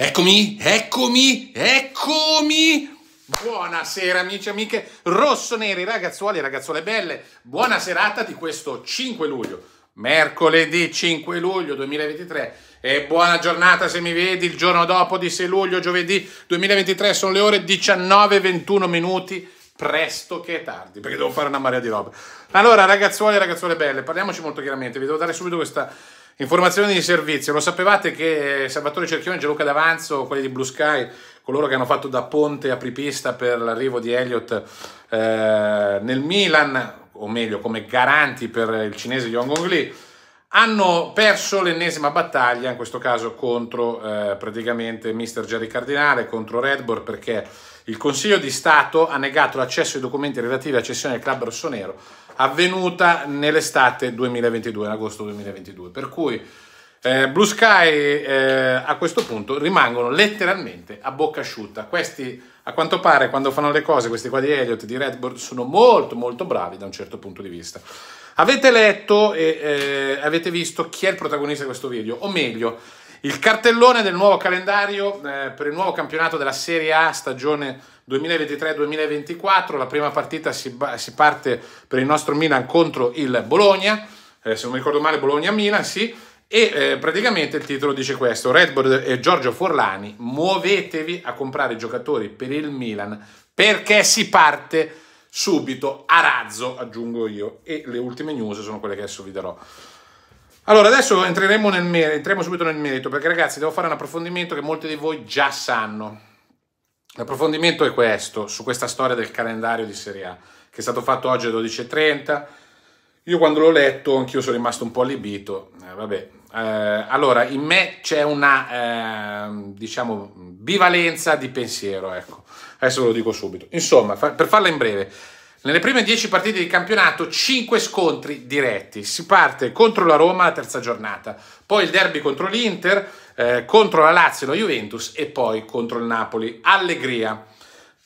Eccomi, eccomi, eccomi! Buonasera amici e amiche rossoneri, ragazzuoli e ragazzuole belle. Buona serata di questo 5 luglio, mercoledì 5 luglio 2023. E buona giornata se mi vedi il giorno dopo di 6 luglio, giovedì 2023. Sono le ore 19.21 minuti presto che è tardi, perché devo fare una marea di robe. Allora, ragazzuole e ragazzuole belle, parliamoci molto chiaramente, vi devo dare subito questa informazione di servizio. Lo sapevate che eh, Salvatore Cerchione, Gianluca D'Avanzo, quelli di Blue Sky, coloro che hanno fatto da ponte apripista per l'arrivo di Elliott eh, nel Milan, o meglio, come garanti per il cinese Yong Lee, hanno perso l'ennesima battaglia, in questo caso contro eh, praticamente Mr. Jerry Cardinale, contro Red Bull, perché il Consiglio di Stato ha negato l'accesso ai documenti relativi alla cessione del club rossonero avvenuta nell'estate 2022, in agosto 2022. Per cui eh, Blue Sky eh, a questo punto rimangono letteralmente a bocca asciutta. Questi a quanto pare quando fanno le cose questi qua di Elliott, di Redbird, sono molto molto bravi da un certo punto di vista. Avete letto e eh, avete visto chi è il protagonista di questo video, o meglio, il cartellone del nuovo calendario eh, per il nuovo campionato della Serie A stagione 2023-2024. La prima partita si, si, parte per il nostro Milan contro il Bologna, eh, se non mi ricordo male Bologna-Milan, sì. E eh, praticamente il titolo dice questo: Redbird e Giorgio Forlani, muovetevi a comprare giocatori per il Milan perché si parte subito a razzo, aggiungo io. E le ultime news sono quelle che adesso vi darò. Allora, adesso entreremo, nel mer- entreremo subito nel merito perché ragazzi devo fare un approfondimento che molti di voi già sanno. L'approfondimento è questo, su questa storia del calendario di Serie A, che è stato fatto oggi alle 12.30 io quando l'ho letto anch'io sono rimasto un po' allibito, eh, vabbè. Eh, allora, in me c'è una, ehm, diciamo, bivalenza di pensiero, ecco. Adesso ve lo dico subito. Insomma, fa, per farla in breve, nelle prime 10 partite di campionato, 5 scontri diretti. Si parte contro la Roma la terza giornata, poi il derby contro l'Inter, eh, contro la Lazio e la Juventus e poi contro il Napoli. Allegria.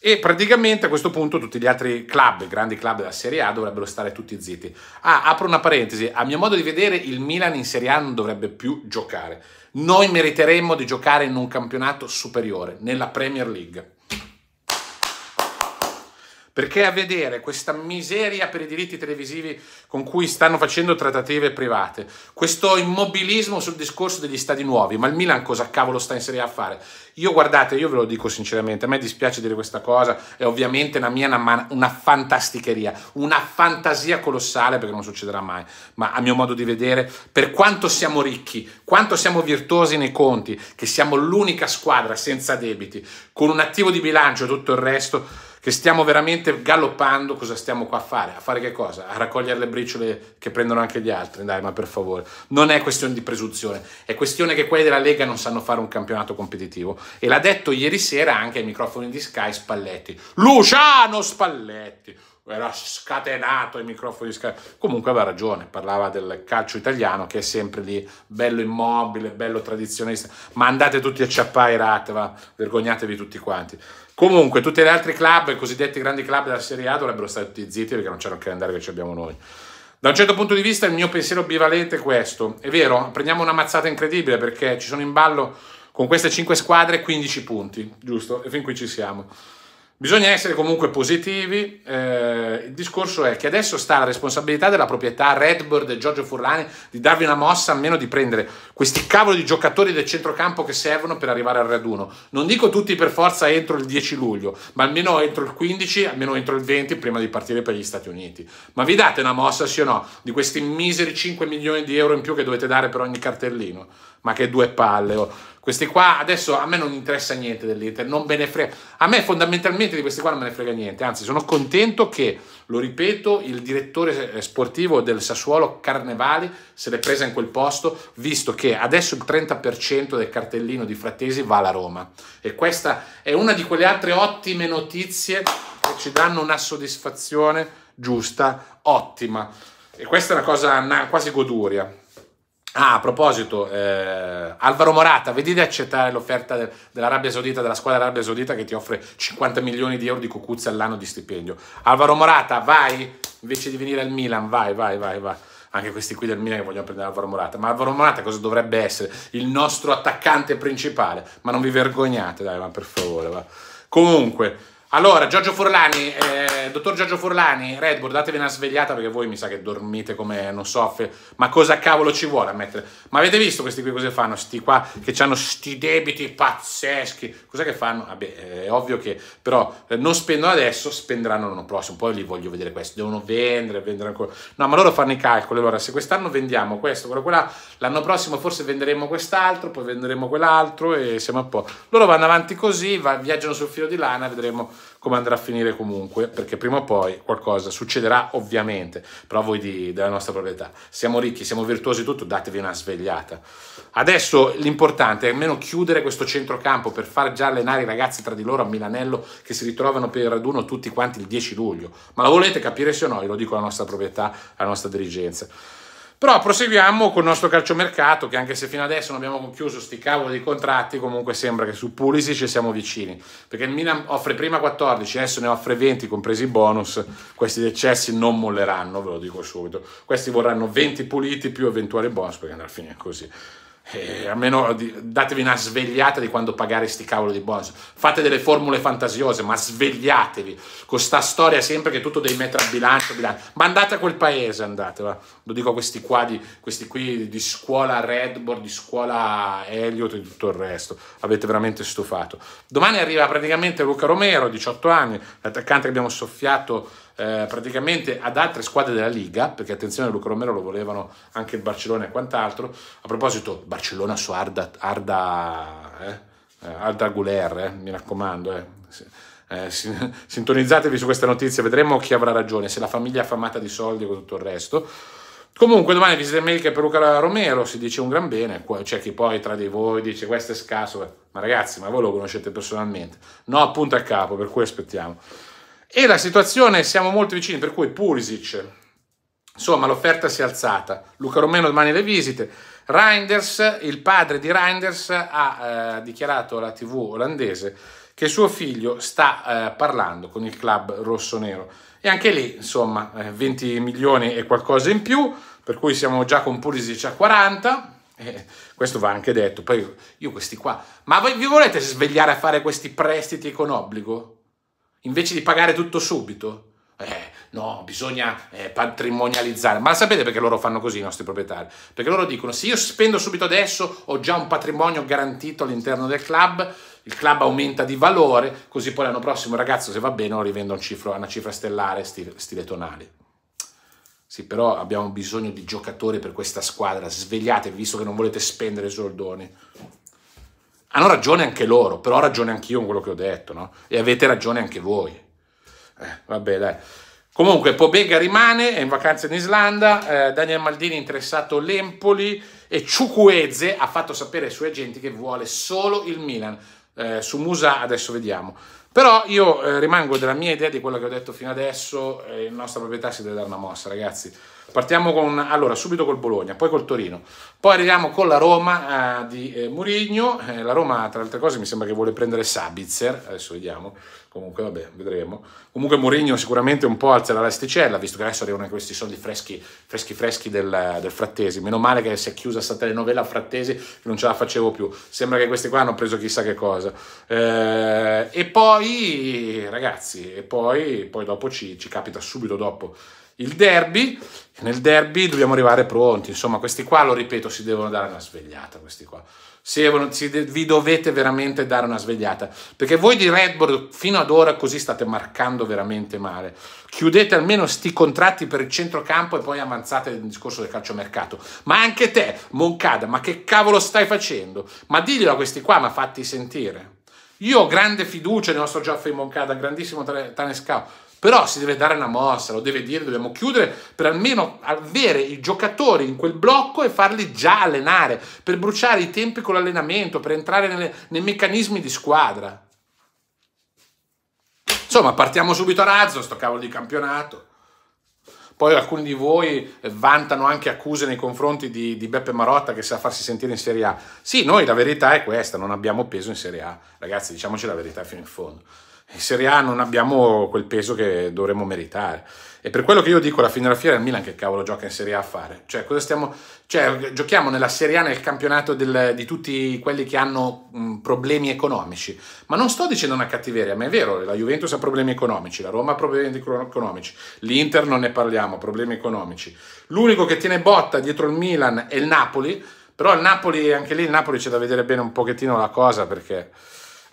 E praticamente a questo punto tutti gli altri club, grandi club della Serie A, dovrebbero stare tutti zitti. Ah, apro una parentesi, a mio modo di vedere il Milan in Serie A non dovrebbe più giocare. Noi meriteremmo di giocare in un campionato superiore, nella Premier League perché a vedere questa miseria per i diritti televisivi con cui stanno facendo trattative private, questo immobilismo sul discorso degli stadi nuovi, ma il Milan cosa cavolo sta in Serie A fare? Io guardate, io ve lo dico sinceramente, a me dispiace dire questa cosa, è ovviamente una mia una, una fantasticheria, una fantasia colossale perché non succederà mai, ma a mio modo di vedere, per quanto siamo ricchi, quanto siamo virtuosi nei conti, che siamo l'unica squadra senza debiti, con un attivo di bilancio e tutto il resto, che stiamo veramente galoppando, cosa stiamo qua a fare? A fare che cosa? A raccogliere le briciole che prendono anche gli altri, dai, ma per favore. Non è questione di presunzione, è questione che quelli della Lega non sanno fare un campionato competitivo. E l'ha detto ieri sera anche ai microfoni di Sky Spalletti. Luciano Spalletti! era scatenato i microfoni scatenati. Comunque aveva ragione, parlava del calcio italiano che è sempre lì, bello immobile, bello tradizionalista, ma andate tutti a ciappare rate, vergognatevi tutti quanti. Comunque, tutti gli altri club, i cosiddetti grandi club della Serie A, dovrebbero stare tutti zitti perché non c'era che andare che ci abbiamo noi. Da un certo punto di vista il mio pensiero bivalente è questo. È vero, prendiamo una mazzata incredibile perché ci sono in ballo con queste 5 squadre 15 punti, giusto? E fin qui ci siamo. Bisogna essere comunque positivi, eh, il discorso è che adesso sta la responsabilità della proprietà Redbird e Giorgio Furlani di darvi una mossa a meno di prendere questi cavoli di giocatori del centrocampo che servono per arrivare al raduno. Non dico tutti per forza entro il 10 luglio, ma almeno entro il 15, almeno entro il 20 prima di partire per gli Stati Uniti. Ma vi date una mossa sì o no di questi miseri 5 milioni di euro in più che dovete dare per ogni cartellino? Ma che due palle! Oh. Questi qua adesso a me non interessa niente dell'Inter, non me ne frega. A me fondamentalmente niente di questi qua, non me ne frega niente, anzi sono contento che, lo ripeto, il direttore sportivo del Sassuolo Carnevali se l'è presa in quel posto, visto che adesso il 30% del cartellino di Frattesi va alla Roma. E questa è una di quelle altre ottime notizie che ci danno una soddisfazione giusta, ottima. E questa è una cosa quasi goduria. Ah, a proposito, eh, Alvaro Morata, vedi di accettare l'offerta de dell'Arabia Saudita, della squadra Arabia Saudita che ti offre 50 milioni di euro di cucuzza all'anno di stipendio. Alvaro Morata, vai, invece di venire al Milan, vai, vai, vai, vai. Anche questi qui del Milan che vogliono prendere Alvaro Morata. Ma Alvaro Morata cosa dovrebbe essere? Il nostro attaccante principale. Ma non vi vergognate, dai, ma per favore, va. Comunque, allora, Giorgio Forlani, eh, dottor Giorgio Forlani, Red Bull, datevi una svegliata perché voi mi sa che dormite come, non so, ma cosa cavolo ci vuole a mettere? Ma avete visto questi qui cosa fanno? Sti qua che hanno sti debiti pazzeschi. Cos'è che fanno? Vabbè, eh, è ovvio che, però, eh, non spendono adesso, spenderanno l'anno prossimo. Poi li voglio vedere questi, devono vendere, vendere ancora. No, ma loro fanno i calcoli. Allora, se quest'anno vendiamo questo, quello, quella, l'anno prossimo forse venderemo quest'altro, poi venderemo quell'altro e siamo a po'. Loro vanno avanti così, va, viaggiano sul filo di lana, vedremo come andrà a finire comunque, perché prima o poi qualcosa succederà ovviamente, però voi di, della nostra proprietà. Siamo ricchi, siamo virtuosi tutto, datevi una svegliata. Adesso l'importante è almeno chiudere questo centrocampo per far già allenare i ragazzi tra di loro a Milanello che si ritrovano per il raduno tutti quanti il 10 luglio. Ma la volete capire se no? Io lo dico alla nostra proprietà, alla nostra dirigenza. Però proseguiamo con il nostro calciomercato, che anche se fino adesso non abbiamo chiuso sti cavoli di contratti, comunque sembra che su Pulisic ci siamo vicini. Perché il Milan offre prima 14, adesso ne offre 20, compresi i bonus. Questi decessi non molleranno, ve lo dico subito. Questi vorranno 20 puliti più eventuali bonus, perché andrà a finire così. Eh, almeno datevi una svegliata di quando pagare sti cavolo di bonus. Fate delle formule fantasiose, ma svegliatevi con sta storia sempre che tutto devi mettere a bilancio, bilancio. Ma andate a quel paese, andate, va. lo dico a questi qua di, questi qui di scuola Redboard, di scuola Elliot e tutto il resto. Avete veramente stufato. Domani arriva praticamente Luca Romero, 18 anni, l'attaccante che abbiamo soffiato eh, praticamente ad altre squadre della Liga, perché attenzione Luca Romero lo volevano anche il Barcellona e quant'altro, a proposito Barcellona su Arda, Arda, eh, eh Arda Guler, eh, mi raccomando, eh. Eh, sintonizzatevi su questa notizia, vedremo chi avrà ragione, se la famiglia è affamata di soldi e tutto il resto. Comunque domani visita medica per Luca Romero, si dice un gran bene, c'è chi poi tra di voi dice questo è scasso, ma ragazzi, ma voi lo conoscete personalmente. No, appunto a capo, per cui aspettiamo. E la situazione, siamo molto vicini, per cui Pulisic, insomma l'offerta si è alzata, Luca Romeno domani le visite, Reinders, il padre di Reinders ha eh, dichiarato alla tv olandese che suo figlio sta eh, parlando con il club rossonero e anche lì insomma 20 eh, milioni e qualcosa in più, per cui siamo già con Pulisic a 40, eh, questo va anche detto, poi io questi qua, ma voi vi volete svegliare a fare questi prestiti con obbligo? invece di pagare tutto subito. Eh, no, bisogna eh, patrimonializzare. Ma sapete perché loro fanno così i nostri proprietari? Perché loro dicono: se io spendo subito adesso, ho già un patrimonio garantito all'interno del club, il club aumenta di valore, così poi l'anno prossimo, ragazzo, se va bene, lo rivendo a, un una cifra stellare, stile, stile tonali. Sì, però abbiamo bisogno di giocatori per questa squadra. Svegliatevi, visto che non volete spendere soldoni. Hanno ragione anche loro, però ho ragione anch'io in quello che ho detto, no? E avete ragione anche voi. Eh, vabbè, dai. Comunque, Pobega rimane, è in vacanza in Islanda, eh, Daniel Maldini è interessato l'Empoli e Ciucueze ha fatto sapere ai suoi agenti che vuole solo il Milan. Eh, su Musa adesso vediamo. Però io eh, rimango della mia idea di quello che ho detto fino adesso, eh, in nostra proprietà si deve dare una mossa, ragazzi. Partiamo con, allora, subito col Bologna, poi col Torino, poi arriviamo con la Roma eh, di eh, Murigno. Eh, la Roma, tra le altre cose, mi sembra che vuole prendere Sabitzer, adesso vediamo, comunque vabbè, vedremo. Comunque Murigno sicuramente un po' alzerà l'asticella, visto che adesso arrivano questi soldi freschi, freschi, freschi del, del, Frattesi. Meno male che si è chiusa questa telenovela Frattesi, che non ce la facevo più. Sembra che questi qua hanno preso chissà che cosa. Eh, e poi, ragazzi, e poi, poi dopo ci, ci capita subito dopo il derby. Nel derby dobbiamo arrivare pronti, insomma questi qua, lo ripeto, si devono dare una svegliata, questi qua. Se vi dovete veramente dare una svegliata perché voi di Red Bull fino ad ora così state marcando veramente male chiudete almeno sti contratti per il centrocampo e poi avanzate nel discorso del calciomercato ma anche te Moncada ma che cavolo stai facendo ma diglielo a questi qua ma fatti sentire io ho grande fiducia nel nostro Geoffrey Moncada grandissimo tanescao però si deve dare una mossa, lo deve dire, dobbiamo chiudere per almeno avere i giocatori in quel blocco e farli già allenare, per bruciare i tempi con l'allenamento, per entrare nelle, nei meccanismi di squadra. Insomma, partiamo subito a razzo, sto cavolo di campionato. Poi alcuni di voi vantano anche accuse nei confronti di, di, Beppe Marotta che sa farsi sentire in Serie A. Sì, noi la verità è questa, non abbiamo peso in Serie A. Ragazzi, diciamoci la verità fino in fondo in Serie A non abbiamo quel peso che dovremmo meritare. E per quello che io dico alla fine della fiera il Milan che cavolo gioca in Serie A a fare. Cioè, stiamo, cioè giochiamo nella Serie A nel campionato del, di tutti quelli che hanno mh, problemi economici. Ma non sto dicendo una cattiveria, ma è vero, la Juventus ha problemi economici, la Roma ha problemi economici, l'Inter non ne parliamo, problemi economici. L'unico che tiene botta dietro il Milan è il Napoli, però il Napoli, anche lì il Napoli c'è da vedere bene un pochettino la cosa perché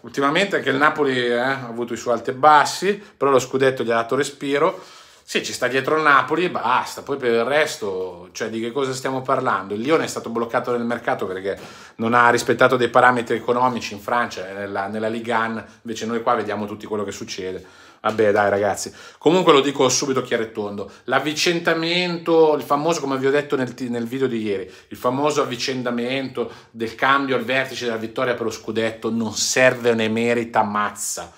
ultimamente anche il Napoli eh, ha avuto i suoi alti e bassi, però lo scudetto gli ha dato respiro. Sì, ci sta dietro il Napoli e basta. Poi per il resto, cioè di che cosa stiamo parlando? Il Lione è stato bloccato nel mercato perché non ha rispettato dei parametri economici in Francia, nella, nella Ligue 1, invece noi qua vediamo tutti quello che succede. Vabbè, dai, ragazzi. Comunque lo dico subito chiaro e tondo: l'avvicendamento, il famoso, come vi ho detto nel, nel, video di ieri, il famoso avvicendamento del cambio al vertice della vittoria per lo scudetto non serve un'emerita mazza.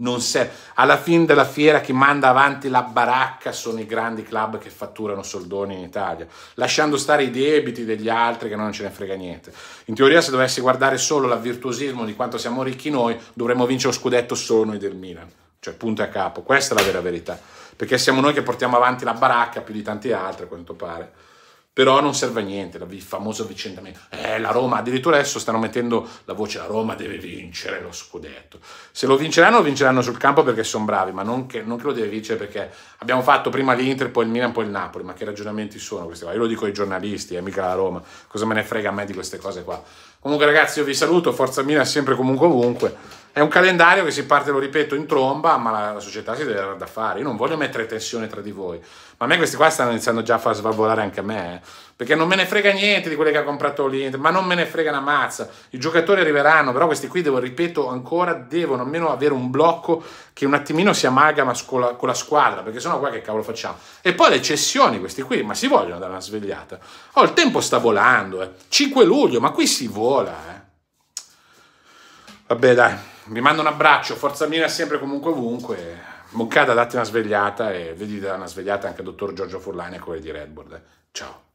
Non serve. Alla fine della fiera chi manda avanti la baracca sono i grandi club che fatturano soldoni in Italia, lasciando stare i debiti degli altri che non ce ne frega niente. In teoria se dovessi guardare solo la virtuosismo di quanto siamo ricchi noi, dovremmo vincere lo scudetto solo noi del Milan cioè punto a capo, questa è la vera verità, perché siamo noi che portiamo avanti la baracca più di tanti altri, a quanto pare. Però non serve a niente il famoso avvicendamento. Eh, la Roma, addirittura adesso stanno mettendo la voce la Roma deve vincere lo scudetto. Se lo vinceranno, lo vinceranno sul campo perché sono bravi, ma non che, non che lo deve vincere perché abbiamo fatto prima l'Inter, poi il Milan, poi il Napoli. Ma che ragionamenti sono questi qua? Io lo dico ai giornalisti, eh, mica la Roma. Cosa me ne frega a me di queste cose qua? Comunque ragazzi io vi saluto, Forza Milan sempre comunque ovunque. È un calendario che si parte, lo ripeto, in tromba, ma la, la società si deve dare da fare. Io non voglio mettere tensione tra di voi, ma a me questi qua stanno iniziando già a far svalvolare anche a me. Eh perché non me ne frega niente di quelle che ha comprato l'Inter, ma non me ne frega una mazza. I giocatori arriveranno, però questi qui, devo, ripeto ancora, devono almeno avere un blocco che un attimino si amalgama con la, con la squadra, perché sennò qua che cavolo facciamo? E poi le cessioni, questi qui, ma si vogliono dare una svegliata. Oh, il tempo sta volando, eh. 5 luglio, ma qui si vola, eh. Vabbè, dai, vi mando un abbraccio, forza mia sempre comunque ovunque. Moccada date una svegliata e vedi dare una svegliata anche al dottor Giorgio Furlane e quelli di Redboard. Eh. Ciao.